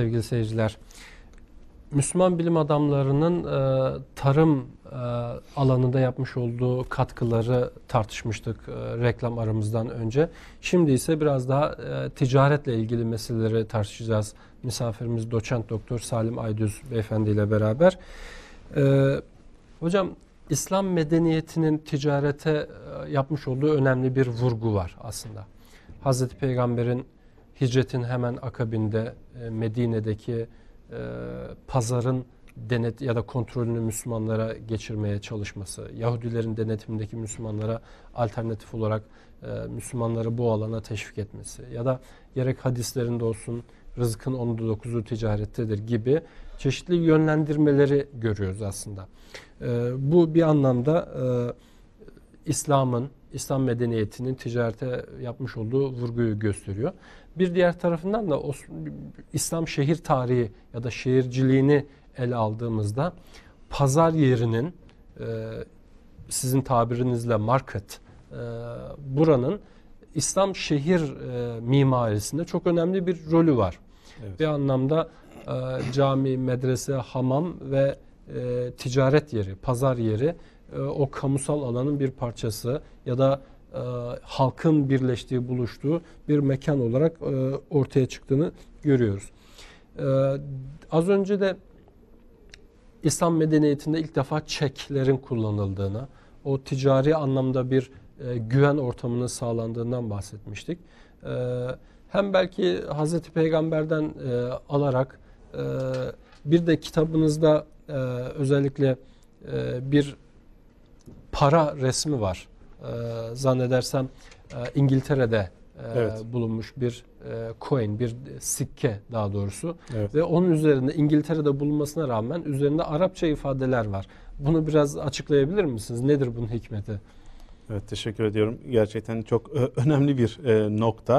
sevgili seyirciler. Müslüman bilim adamlarının e, tarım e, alanında yapmış olduğu katkıları tartışmıştık e, reklam aramızdan önce. Şimdi ise biraz daha e, ticaretle ilgili meseleleri tartışacağız. Misafirimiz doçent doktor Salim Aydüz beyefendi ile beraber. E, hocam İslam medeniyetinin ticarete e, yapmış olduğu önemli bir vurgu var aslında. Hazreti Peygamber'in hicretin hemen akabinde e, Medine'deki e, pazarın denet ya da kontrolünü Müslümanlara geçirmeye çalışması, Yahudilerin denetimindeki Müslümanlara alternatif olarak e, Müslümanları bu alana teşvik etmesi ya da gerek hadislerinde olsun rızkın 19'u ticarettedir gibi çeşitli yönlendirmeleri görüyoruz aslında. bu bir anlamda e, İslam'ın, İslam medeniyetinin ticarete yapmış olduğu vurguyu gösteriyor. Bir diğer tarafından da İslam şehir tarihi ya da şehirciliğini ele aldığımızda pazar yerinin e, sizin tabirinizle market e, buranın İslam şehir e, mimarisinde çok önemli bir rolü var. Evet. Bir anlamda cami, medrese, hamam ve ticaret yeri, pazar yeri e, o kamusal alanın bir parçası ya da e, halkın birleştiği, buluştuğu bir mekan olarak e, ortaya çıktığını görüyoruz. az önce de İslam medeniyetinde ilk defa çeklerin kullanıldığına, o ticari anlamda bir güven ortamının sağlandığından bahsetmiştik. hem belki Hazreti Peygamber'den alarak bir de kitabınızda özellikle bir para resmi var. E, zannedersem e, İngiltere'de e, evet. bulunmuş bir e, coin, bir sikke daha doğrusu. Evet. Ve onun üzerinde İngiltere'de bulunmasına rağmen üzerinde Arapça ifadeler var. Bunu biraz açıklayabilir misiniz? Nedir bunun hikmeti? Evet teşekkür ediyorum. Gerçekten çok e, önemli bir nokta.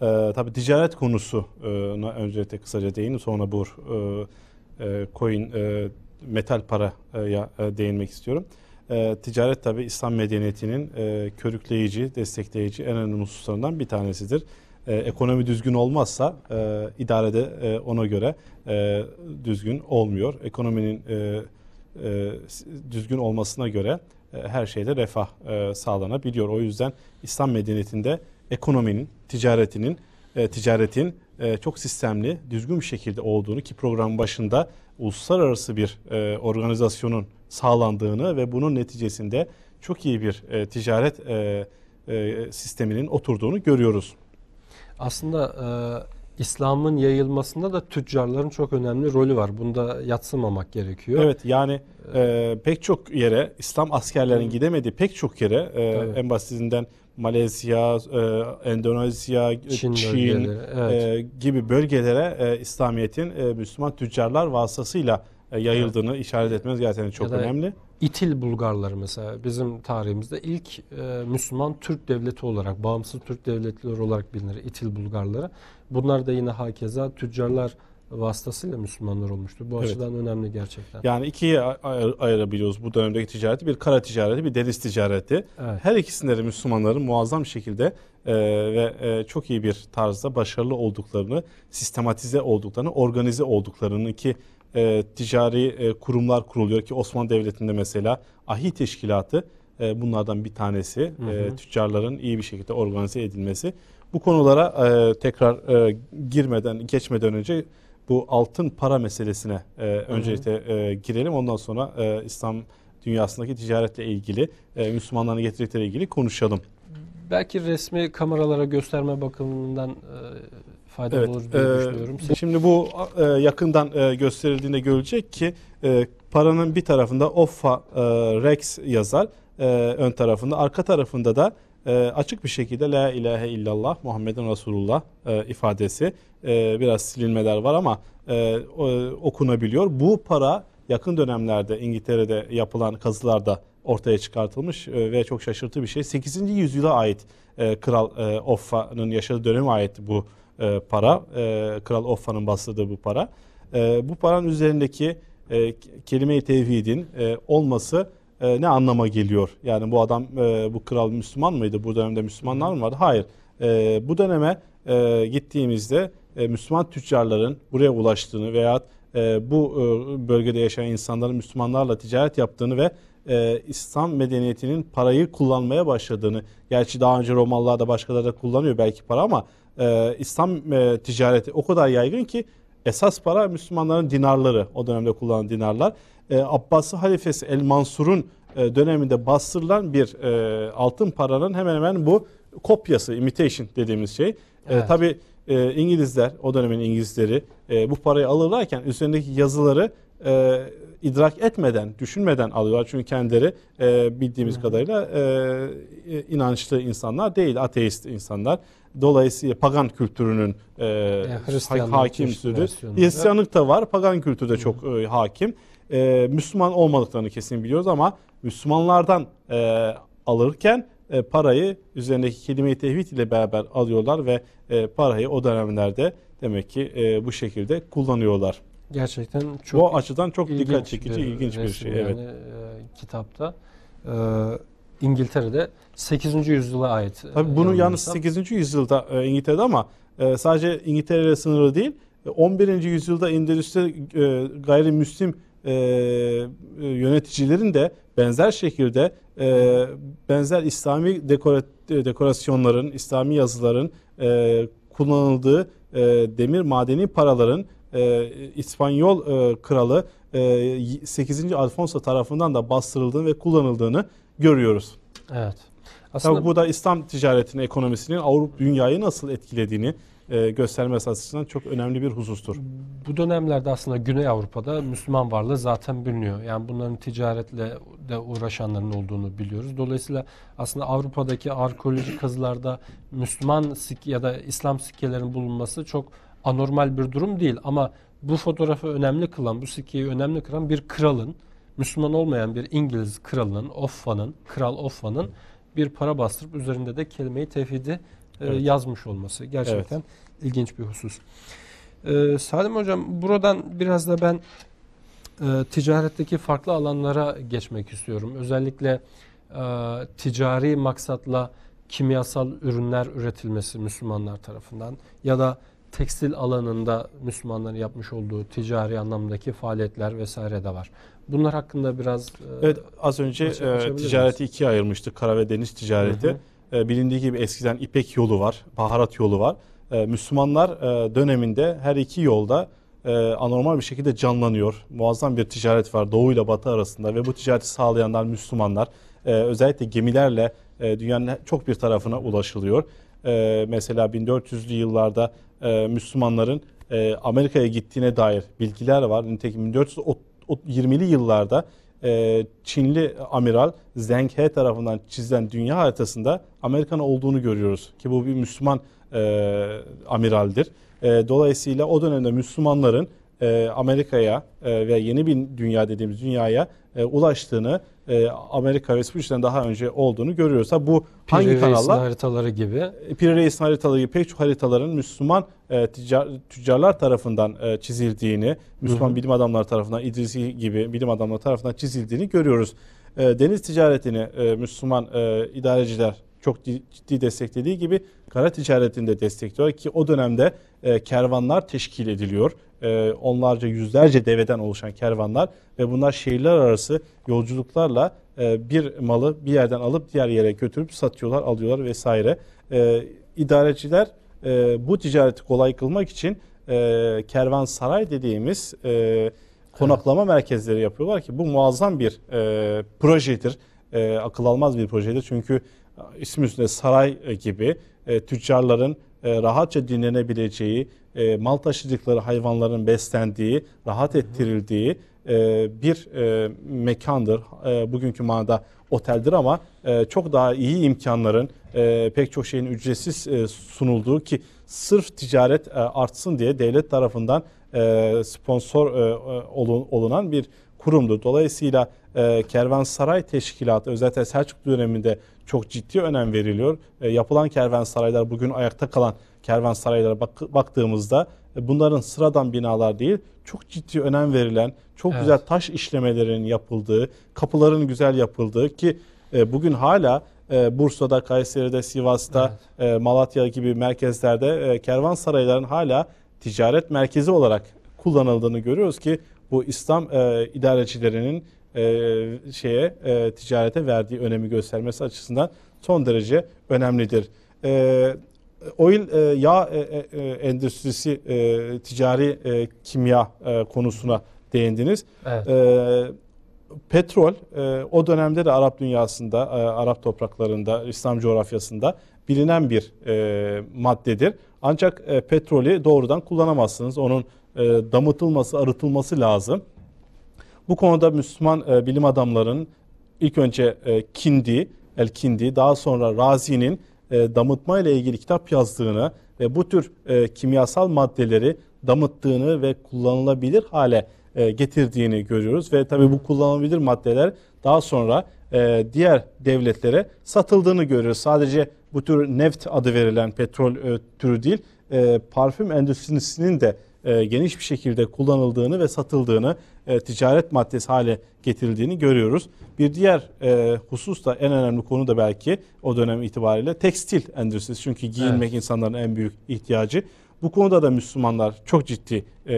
E, tabii ticaret konusuna öncelikle kısaca değinip sonra bu e, coin e, metal paraya değinmek istiyorum. E, ticaret tabi İslam medeniyetinin e, körükleyici, destekleyici en önemli hususlarından bir tanesidir. E, ekonomi düzgün olmazsa e, idarede e, ona göre e, düzgün olmuyor. Ekonominin e, e, düzgün olmasına göre e, her şeyde refah e, sağlanabiliyor. O yüzden İslam medeniyetinde ekonominin, ticaretinin, e, ticaretin e, çok sistemli, düzgün bir şekilde olduğunu ki program başında uluslararası bir e, organizasyonun sağlandığını ve bunun neticesinde çok iyi bir e, ticaret e, e, sisteminin oturduğunu görüyoruz. Aslında e, İslam'ın yayılmasında da tüccarların çok önemli rolü var. Bunda yatsımamak gerekiyor. Evet yani e, e, pek çok yere İslam askerlerinin hmm. gidemediği pek çok yere e, en basitinden Malezya, e, Endonezya, e, Çin, Çin evet. e, gibi bölgelere e, İslamiyet'in e, Müslüman tüccarlar vasıtasıyla e, yayıldığını evet. işaret etmeniz gerçekten çok ya önemli. İtil Bulgarları mesela bizim tarihimizde ilk e, Müslüman Türk devleti olarak, bağımsız Türk devletleri olarak bilinir İtil Bulgarları. Bunlar da yine hakeza tüccarlar vasıtasıyla Müslümanlar olmuştu. Bu evet. açıdan önemli gerçekten. Yani ikiye ayır, ayırabiliyoruz bu dönemdeki ticareti. Bir kara ticareti, bir deniz ticareti. Evet. Her ikisinde de Müslümanların muazzam şekilde e, ve e, çok iyi bir tarzda başarılı olduklarını, sistematize olduklarını, organize olduklarını ki e, ticari e, kurumlar kuruluyor ki Osmanlı Devleti'nde mesela ahi teşkilatı e, bunlardan bir tanesi. Hı e, hı. E, tüccarların iyi bir şekilde organize edilmesi. Bu konulara e, tekrar e, girmeden, geçmeden önce bu altın para meselesine e, öncelikle e, girelim. Ondan sonra e, İslam dünyasındaki ticaretle ilgili, e, Müslümanların getirdikleriyle ilgili konuşalım. Belki resmi kameralara gösterme bakımından e, faydalı evet, olur diye e, düşünüyorum. Şimdi bu e, yakından e, gösterildiğinde görülecek ki e, paranın bir tarafında OFFA e, Rex yazar e, ön tarafında arka tarafında da e, açık bir şekilde La ilahe illallah Muhammedun Resulullah e, ifadesi e, biraz silinmeler var ama e, okunabiliyor. Bu para yakın dönemlerde İngiltere'de yapılan kazılarda ortaya çıkartılmış e, ve çok şaşırtıcı bir şey. 8. yüzyıla ait e, Kral e, Offa'nın yaşadığı döneme ait bu e, para, e, Kral Offa'nın bastırdığı bu para. E, bu paranın üzerindeki e, kelime-i tevhidin e, olması e, ne anlama geliyor? Yani bu adam, e, bu kral Müslüman mıydı? Bu dönemde Müslümanlar mı vardı? Hayır. E, bu döneme e, gittiğimizde e, Müslüman tüccarların buraya ulaştığını veya e, bu e, bölgede yaşayan insanların Müslümanlarla ticaret yaptığını ve e, İslam medeniyetinin parayı kullanmaya başladığını, gerçi daha önce Romalılar da başkaları da kullanıyor belki para ama e, İslam e, ticareti o kadar yaygın ki esas para Müslümanların dinarları o dönemde kullanılan dinarlar. E, Abbasi halifesi El Mansur'un e, döneminde bastırılan bir e, altın paranın hemen hemen bu kopyası imitation dediğimiz şey. E, evet. E, tabii e, İngilizler o dönemin İngilizleri e, bu parayı alırlarken üzerindeki yazıları e, idrak etmeden, düşünmeden alıyorlar. Çünkü kendileri e, bildiğimiz evet. kadarıyla e, inançlı insanlar değil, ateist insanlar. Dolayısıyla pagan kültürünün e, yani hakim sürü. Hristiyanlık da var, pagan kültürü de çok e, hakim. E, Müslüman olmadıklarını kesin biliyoruz ama Müslümanlardan e, alırken e, parayı üzerindeki kelime-i tevhid ile beraber alıyorlar ve e, parayı o dönemlerde demek ki e, bu şekilde kullanıyorlar gerçekten çok bu açıdan çok dikkat çekici bir ilginç bir şey yani, e, kitapta e, İngiltere'de 8. yüzyıla ait. E, Tabii bunu yalnız 8. yüzyılda e, İngiltere'de ama e, sadece İngiltere sınırlı değil 11. E, yüzyılda Endülüs'te e, gayrimüslim e, e, yöneticilerin de benzer şekilde e, benzer İslami dekora, dekorasyonların, İslami yazıların e, kullanıldığı e, demir madeni paraların e, İspanyol e, kralı e, 8. Alfonso tarafından da bastırıldığını ve kullanıldığını görüyoruz. Evet. Aslında Tabii bu da İslam ticaretinin, ekonomisinin Avrupa dünyayı nasıl etkilediğini e, göstermesi açısından çok önemli bir husustur. Bu dönemlerde aslında Güney Avrupa'da Müslüman varlığı zaten biliniyor. Yani bunların ticaretle de uğraşanların olduğunu biliyoruz. Dolayısıyla aslında Avrupa'daki arkeolojik kazılarda Müslüman ya da İslam sikkelerin bulunması çok anormal bir durum değil ama bu fotoğrafı önemli kılan, bu sikiyi önemli kılan bir kralın, Müslüman olmayan bir İngiliz kralının, Offa'nın, Kral Offa'nın bir para bastırıp üzerinde de kelimeyi tevhidi e, evet. yazmış olması. Gerçekten evet. ilginç bir husus. Ee, Salim Hocam buradan biraz da ben e, ticaretteki farklı alanlara geçmek istiyorum. Özellikle e, ticari maksatla kimyasal ürünler üretilmesi Müslümanlar tarafından ya da tekstil alanında Müslümanların yapmış olduğu ticari anlamdaki faaliyetler vesaire de var. Bunlar hakkında biraz e, Evet az önce e, ticareti ikiye ayırmıştık. Kara ve deniz ticareti. Hı hı. E, bilindiği gibi eskiden İpek yolu var, baharat yolu var. E, Müslümanlar e, döneminde her iki yolda e, anormal bir şekilde canlanıyor. Muazzam bir ticaret var doğu ile batı arasında ve bu ticareti sağlayanlar Müslümanlar. E, özellikle gemilerle e, dünyanın çok bir tarafına ulaşılıyor. E, mesela 1400'lü yıllarda e, Müslümanların e, Amerika'ya gittiğine dair bilgiler var. Nitekim 1420'li yıllarda e, Çinli amiral Zheng He tarafından çizilen dünya haritasında Amerika'nın olduğunu görüyoruz. Ki bu bir Müslüman e, amiraldir. E, dolayısıyla o dönemde Müslümanların e, Amerika'ya e, ve yeni bir dünya dediğimiz dünyaya e, ulaştığını e, Amerika Vespucci'den daha önce olduğunu görüyorsa bu Piri hangi Reis'in kanallar? haritaları gibi. E, Piri Reis'in haritaları gibi pek çok haritaların Müslüman e, tüccar, tüccarlar tarafından e, çizildiğini, Müslüman Hı-hı. bilim adamları tarafından, İdrisi gibi bilim adamları tarafından çizildiğini görüyoruz. E, deniz ticaretini e, Müslüman e, idareciler çok ciddi desteklediği gibi kara ticaretinde destekliyor ki o dönemde e, kervanlar teşkil ediliyor. E, onlarca yüzlerce deveden oluşan kervanlar ve bunlar şehirler arası yolculuklarla e, bir malı bir yerden alıp diğer yere götürüp satıyorlar, alıyorlar vesaire. E, idareciler e, bu ticareti kolay kılmak için e, kervansaray dediğimiz e, konaklama evet. merkezleri yapıyorlar ki bu muazzam bir e, projedir. E, akıl almaz bir projedir çünkü ismi üstünde saray e, gibi e, tüccarların e, rahatça dinlenebileceği, e, mal taşıdıkları hayvanların beslendiği, rahat ettirildiği e, bir e, mekandır. E, bugünkü manada oteldir ama e, çok daha iyi imkanların, e, pek çok şeyin ücretsiz e, sunulduğu ki sırf ticaret e, artsın diye devlet tarafından e, sponsor e, e olunan bir kurumdur. Dolayısıyla e, kervansaray teşkilatı özellikle Selçuklu döneminde çok ciddi önem veriliyor. E, yapılan kervansaraylar bugün ayakta kalan kervansaraylara bak, baktığımızda e, bunların sıradan binalar değil çok ciddi önem verilen çok evet. güzel taş işlemelerinin yapıldığı kapıların güzel yapıldığı ki e, bugün hala e, Bursa'da, Kayseri'de, Sivas'ta, evet. e, Malatya gibi merkezlerde e, kervansarayların hala ticaret merkezi olarak kullanıldığını görüyoruz ki bu İslam e, idarecilerinin e, şeye e, ticarete verdiği önemi göstermesi açısından son derece önemlidir. E, oil e, yağ e, e, e endüstrisi e, ticari e, kimya e, konusuna değindiniz. Evet. E, petrol e, o dönemde de Arap dünyasında, e, Arap topraklarında, İslam coğrafyasında bilinen bir maddedir. Ancak e, petrolü doğrudan kullanamazsınız. Onun damıtılması, arıtılması lazım. Bu konuda Müslüman e, bilim adamlarının ilk önce e, Kindi, El Kindi, daha sonra Razi'nin e, damıtma ile ilgili kitap yazdığını ve bu tür e, kimyasal maddeleri damıttığını ve kullanılabilir hale e, getirdiğini görüyoruz ve tabii bu kullanılabilir maddeler daha sonra e, diğer devletlere satıldığını görüyoruz. Sadece bu tür neft adı verilen petrol e, türü değil, e, parfüm endüstrisinin de e, geniş bir şekilde kullanıldığını ve satıldığını, e, ticaret maddesi hale getirildiğini görüyoruz. Bir diğer e, husus da en önemli konu da belki o dönem itibariyle tekstil endüstrisi. Çünkü giyinmek evet. insanların en büyük ihtiyacı. Bu konuda da Müslümanlar çok ciddi e,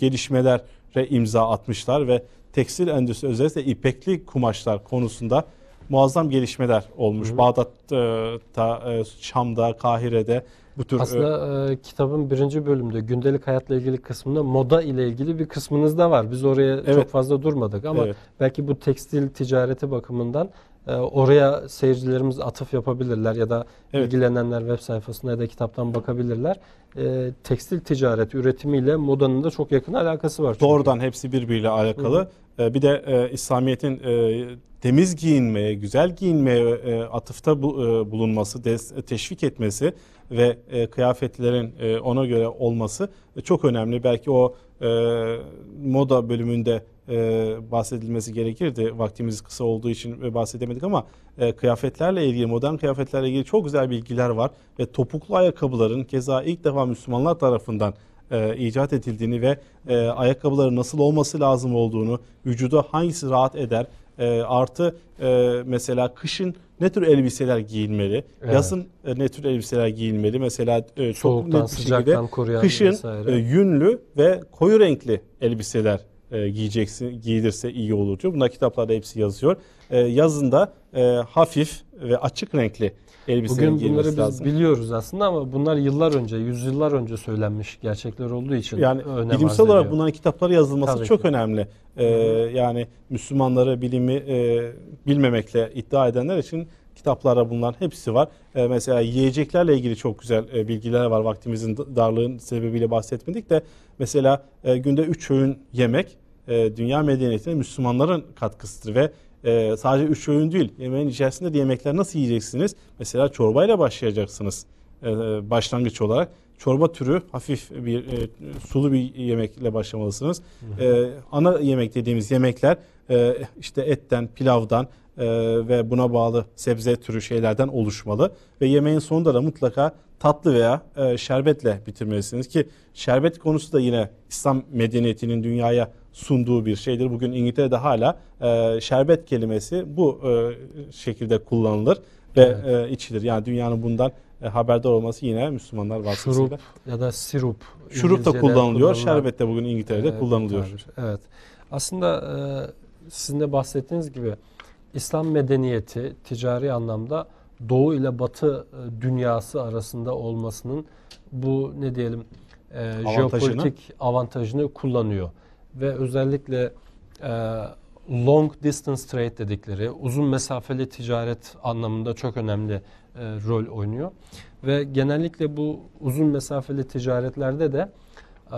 gelişmelere imza atmışlar ve tekstil endüstrisi özellikle ipekli kumaşlar konusunda muazzam gelişmeler olmuş. Hı hı. Bağdat'ta, Şam'da, e, Kahire'de bu tür aslında e, e, kitabın birinci bölümde gündelik hayatla ilgili kısmında moda ile ilgili bir kısmınız da var. Biz oraya evet. çok fazla durmadık ama evet. belki bu tekstil ticareti bakımından e, oraya seyircilerimiz atıf yapabilirler ya da evet. ilgilenenler web sayfasına ya da kitaptan bakabilirler. E, tekstil ticareti üretimiyle modanın da çok yakın alakası var. Çünkü. Doğrudan hepsi birbiriyle alakalı. Hı. E, bir de e, İslamiyet'in e, temiz giyinmeye, güzel giyinmeye e, atıfta bu, e, bulunması, des, teşvik etmesi ve e, kıyafetlerin e, ona göre olması e, çok önemli. Belki o e, moda bölümünde e, bahsedilmesi gerekirdi. Vaktimiz kısa olduğu için e, bahsedemedik ama e, kıyafetlerle ilgili, modern kıyafetlerle ilgili çok güzel bilgiler var. Ve topuklu ayakkabıların keza ilk defa Müslümanlar tarafından e, icat edildiğini ve e, ayakkabıların nasıl olması lazım olduğunu, vücuda hangisi rahat eder, e, artı e, mesela kışın ne tür elbiseler giyilmeli? Evet. Yazın e, ne tür elbiseler giyilmeli? Mesela e, çok net bir şekilde kışın e, yünlü ve koyu renkli elbiseler e, giyeceksin, giyilirse iyi olur diyor. Bunlar kitaplarda hepsi yazıyor. E, yazında e, hafif ve açık renkli Bugün bunları biz lazım. biliyoruz aslında ama bunlar yıllar önce, yüzyıllar önce söylenmiş gerçekler olduğu için yani önem bilimsel olarak bunların kitapları yazılması Tabii çok ki. önemli. Ee, yani Müslümanları bilimi e, bilmemekle iddia edenler için kitaplara bunların hepsi var. E, mesela yiyeceklerle ilgili çok güzel e, bilgiler var. Vaktimizin darlığın sebebiyle bahsetmedik de mesela e, günde 3 öğün yemek e, dünya medeniyetine Müslümanların katkısıdır ve e, sadece üç öğün değil yemeğin içerisinde de yemekler nasıl yiyeceksiniz? Mesela çorbayla başlayacaksınız e, e başlangıç olarak. Çorba türü hafif bir e, sulu bir yemekle başlamalısınız. E, ana yemek dediğimiz yemekler e, işte etten, pilavdan, e, ve buna bağlı sebze türü şeylerden oluşmalı. Ve yemeğin sonunda da mutlaka tatlı veya e, şerbetle bitirmelisiniz ki şerbet konusu da yine İslam medeniyetinin dünyaya sunduğu bir şeydir. Bugün İngiltere'de hala e, şerbet kelimesi bu e, şekilde kullanılır ve evet. e, içilir. Yani dünyanın bundan e, haberdar olması yine Müslümanlar vasıtasıyla. Şurup ya da sirup. Şurup da kullanılıyor. Şerbet de bugün İngiltere'de e, kullanılıyor. Evet. Aslında e, sizin de bahsettiğiniz gibi İslam medeniyeti ticari anlamda Doğu ile Batı e, dünyası arasında olmasının bu ne diyelim e, avantajını. jeopolitik avantajını kullanıyor ve özellikle e, long distance trade dedikleri uzun mesafeli ticaret anlamında çok önemli e, rol oynuyor. Ve genellikle bu uzun mesafeli ticaretlerde de e,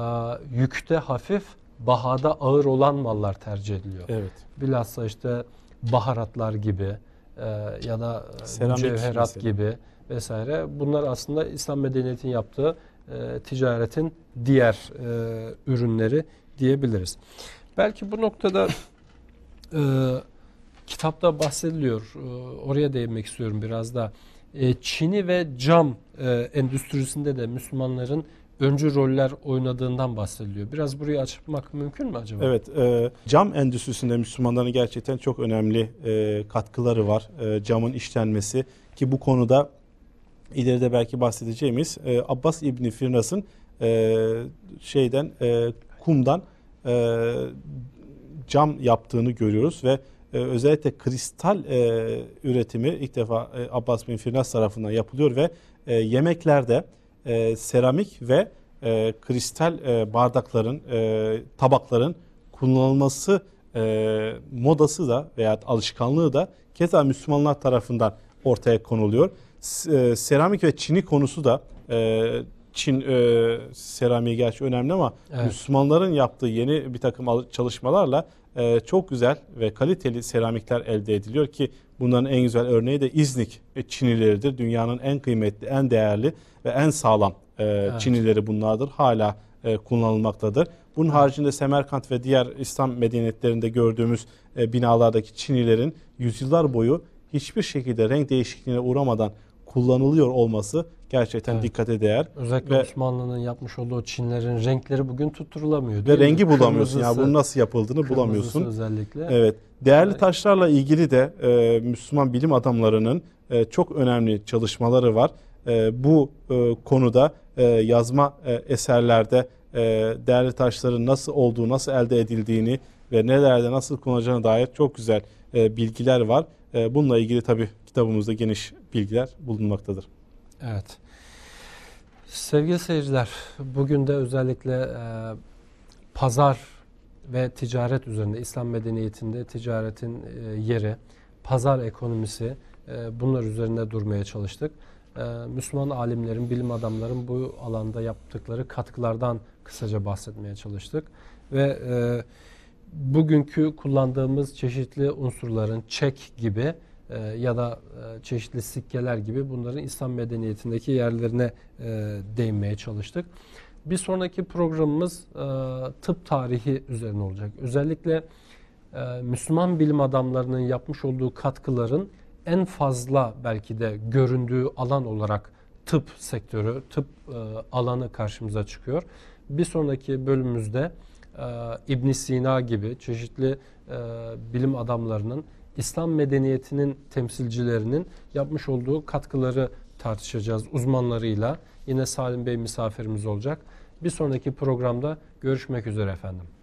yükte hafif, bahada ağır olan mallar tercih ediliyor. Evet. Bilhassa işte baharatlar gibi e, ya da e, Seramik mücevherat mesela. gibi vesaire. Bunlar aslında İslam medeniyetin yaptığı e, ticaretin diğer e, ürünleri diyebiliriz. Belki bu noktada e, kitapta bahsediliyor. E, oraya değinmek istiyorum biraz da. E, Çin'i ve cam e, endüstrisinde de Müslümanların öncü roller oynadığından bahsediliyor. Biraz burayı açmak mümkün mü acaba? Evet, e, cam endüstrisinde Müslümanların gerçekten çok önemli e, katkıları var. E, camın işlenmesi ki bu konuda ileride belki bahsedeceğimiz e, Abbas İbni Firnas'ın e, şeyden e, kumdan e, cam yaptığını görüyoruz ve e, özellikle kristal e, üretimi ilk defa e, Abbas bin Firnas tarafından yapılıyor ve e, yemeklerde e, seramik ve e, kristal e, bardakların, e, tabakların kullanılması e, modası da veya alışkanlığı da keza Müslümanlar tarafından ortaya konuluyor. E, seramik ve çini konusu da e, Çin e, seramiği gerçi önemli ama evet. Müslümanların yaptığı yeni bir takım çalışmalarla e, çok güzel ve kaliteli seramikler elde ediliyor ki bunların en güzel örneği de İznik e, Çinileridir. Dünyanın en kıymetli, en değerli ve en sağlam e, evet. Çinileri bunlardır. Hala e, kullanılmaktadır. Bunun evet. haricinde Semerkant ve diğer İslam medeniyetlerinde gördüğümüz e, binalardaki Çinilerin yüzyıllar boyu hiçbir şekilde renk değişikliğine uğramadan kullanılıyor olması gerçekten evet. dikkate değer. Özellikle ve, Osmanlı'nın yapmış olduğu Çinlerin renkleri bugün tutturulamıyor. Ve rengi mi? bulamıyorsun. Kırmızısı, yani bunun nasıl yapıldığını bulamıyorsun. özellikle. Evet. Değerli evet. taşlarla ilgili de e, Müslüman bilim adamlarının e, çok önemli çalışmaları var. E, bu e, konuda e, yazma e, eserlerde e, değerli taşların nasıl olduğu, nasıl elde edildiğini ve nelerde nasıl kullanacağına dair çok güzel e, bilgiler var. E, bununla ilgili tabii kitabımızda geniş bilgiler bulunmaktadır. Evet. Sevgili seyirciler, bugün de özellikle e, pazar ve ticaret üzerinde, İslam medeniyetinde ticaretin e, yeri, pazar ekonomisi e, bunlar üzerinde durmaya çalıştık. E, Müslüman alimlerin, bilim adamların bu alanda yaptıkları katkılardan kısaca bahsetmeye çalıştık. Ve e, bugünkü kullandığımız çeşitli unsurların çek gibi e, ya da e, çeşitli sikkeler gibi bunların İslam medeniyetindeki yerlerine e, değinmeye çalıştık. Bir sonraki programımız e, tıp tarihi üzerine olacak. Özellikle e, Müslüman bilim adamlarının yapmış olduğu katkıların en fazla belki de göründüğü alan olarak tıp sektörü, tıp e, alanı karşımıza çıkıyor. Bir sonraki bölümümüzde e, ibn Sina gibi çeşitli e, bilim adamlarının, İslam medeniyetinin temsilcilerinin yapmış olduğu katkıları tartışacağız uzmanlarıyla. Yine Salim Bey misafirimiz olacak. Bir sonraki programda görüşmek üzere efendim.